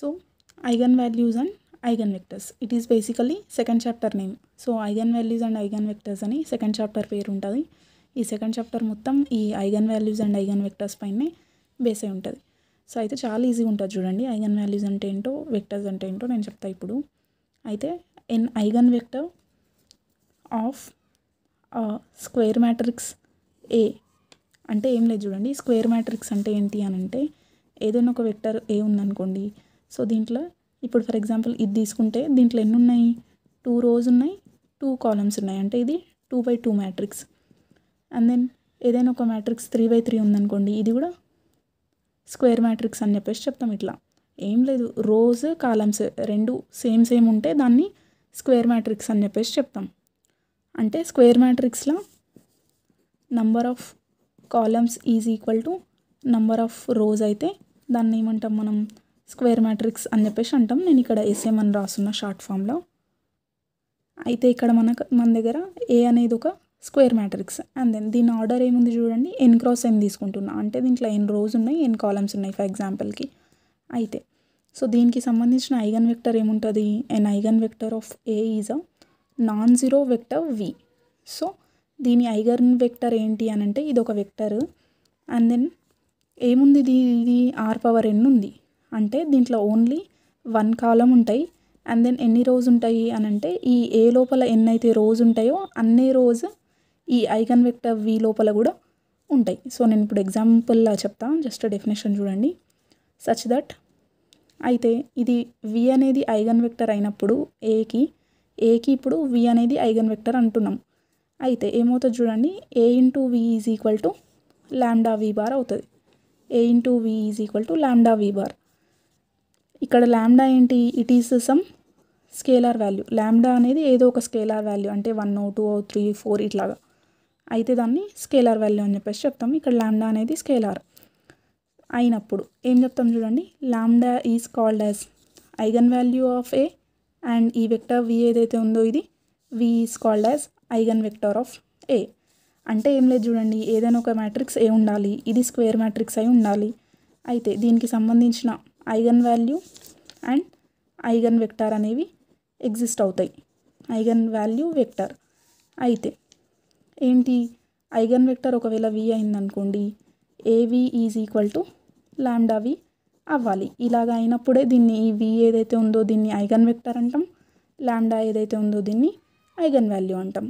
so eigen So and eigenvectors it is basically second chapter name so eigenvalues and eigenvectors అని second chapter పేరు ఉంటుంది ఈ second chapter మొత్తం ఈ eigenvalues and eigenvectors పైనే base అయి ఉంటుంది so అయితే చాలా ఈజీగా ఉంటుంది చూడండి ఐగన్ వాల్యూస్ అంటే ఏంటో వెక్టర్స్ అంటే ఏంటో నేను చెప్తా ఇప్పుడు అయితే an eigenvector of square matrix A అంటే ఏం లేదు చూడండి స్క్వేర్ మ్యాట్రిక్స్ అంటే ఏంటి అని అంటే ఏదైనా ఒక వెక్టర్ ఏ ఉందనుకోండి సో దీంట్లో ఇప్పుడు ఫర్ ఎగ్జాంపుల్ ఇది తీసుకుంటే దీంట్లో ఎన్ని ఉన్నాయి టూ రోజు ఉన్నాయి టూ కాలమ్స్ ఉన్నాయి అంటే ఇది two by two matrix and then ఏదైనా ఒక మ్యాట్రిక్స్ త్రీ బై త్రీ ఉందనుకోండి ఇది కూడా స్క్వేర్ మ్యాట్రిక్స్ అని చెప్పేసి చెప్తాం ఇట్లా ఏం లేదు రోజు కాలమ్స్ రెండు సేమ్ సేమ్ ఉంటే దాన్ని స్క్వేర్ మ్యాట్రిక్స్ అని చెప్పేసి చెప్తాం అంటే స్క్వేర్ మ్యాట్రిక్స్లో number of columns is equal to number of rows అయితే దాన్ని ఏమంటాం మనం స్క్వేర్ మ్యాట్రిక్స్ అని చెప్పేసి అంటాం నేను ఇక్కడ ఎస్ఎం అని రాస్తున్నా షార్ట్ ఫామ్లో అయితే ఇక్కడ మనకు మన దగ్గర ఏ అనేది ఒక స్క్వేర్ మ్యాట్రిక్స్ అండ్ దెన్ దీని ఆర్డర్ ఏముంది చూడండి ఎన్ క్రాస్ ఎన్ తీసుకుంటున్నా అంటే దీంట్లో ఎన్ రోజు ఉన్నాయి ఎన్ కాలమ్స్ ఉన్నాయి ఫర్ ఎగ్జాంపుల్కి అయితే సో దీనికి సంబంధించిన ఐగన్ వెక్టర్ ఏముంటుంది an eigenvector of A is a non zero vector V so దీని ఐగన్ వెక్టర్ ఏంటి అని అంటే ఇది ఒక వెక్టర్ అండ్ దెన్ ఏముంది ఇది ఇది ఆర్ పవర్ ఎన్ ఉంది అంటే దీంట్లో ఓన్లీ వన్ కాలం ఉంటాయి అండ్ దెన్ ఎన్ని రోజు ఉంటాయి అని అంటే ఈ ఏ లోపల ఎన్నైతే రోజు ఉంటాయో అన్ని రోజు ఈ ఐగన్ వెక్టర్ వి లోపల కూడా ఉంటాయి సో నేను ఇప్పుడు ఎగ్జాంపుల్లా చెప్తా జస్ట్ డెఫినేషన్ చూడండి సచ్ దట్ అయితే ఇది వి అనేది ఐగన్ వెక్టర్ అయినప్పుడు ఏకి ఏకి ఇప్పుడు వి అనేది ఐగన్ వెక్టర్ అంటున్నాం అయితే ఏమవుతుంది చూడండి A into V is equal to lambda V bar అవుతుంది A into V is equal to lambda V bar ఇక్కడ ల్యాండా ఏంటి it is some scalar value lambda అనేది ఏదో ఒక స్కేలార్ వాల్యూ అంటే one or two or three four ఇట్లాగా అయితే దాన్ని స్కేలార్ వాల్యూ అని చెప్పేసి చెప్తాం ఇక్కడ ల్యాండా అనేది స్కేలార్ అయినప్పుడు ఏం చెప్తాం చూడండి lambda is called as eigenvalue of A and ఈ వెక్టర్ వి ఏదైతే ఉందో ఇది V is called as eigenvector of A అంటే ఏం లేదు చూడండి ఏదైనా ఒక మ్యాట్రిక్స్ ఏ ఉండాలి ఇది స్క్వేర్ మ్యాట్రిక్స్ అయి ఉండాలి అయితే దీనికి సంబంధించిన eigenvalue and eigenvector అనేవి ఎగ్జిస్ట్ అవుతాయి ఐగన్ వాల్యూ వెక్టార్ అయితే ఏంటి ఐగన్ వెక్టర్ ఒకవేళ వి అయిందనుకోండి A V is equal to lambda V అవ్వాలి ఇలాగ అయినప్పుడే దీన్ని ఈ వి ఏదైతే ఉందో దీన్ని ఐగన్ వెక్టర్ అంటాం లాండా ఏదైతే ఉందో దీన్ని ఐగన్ వాల్యూ అంటాం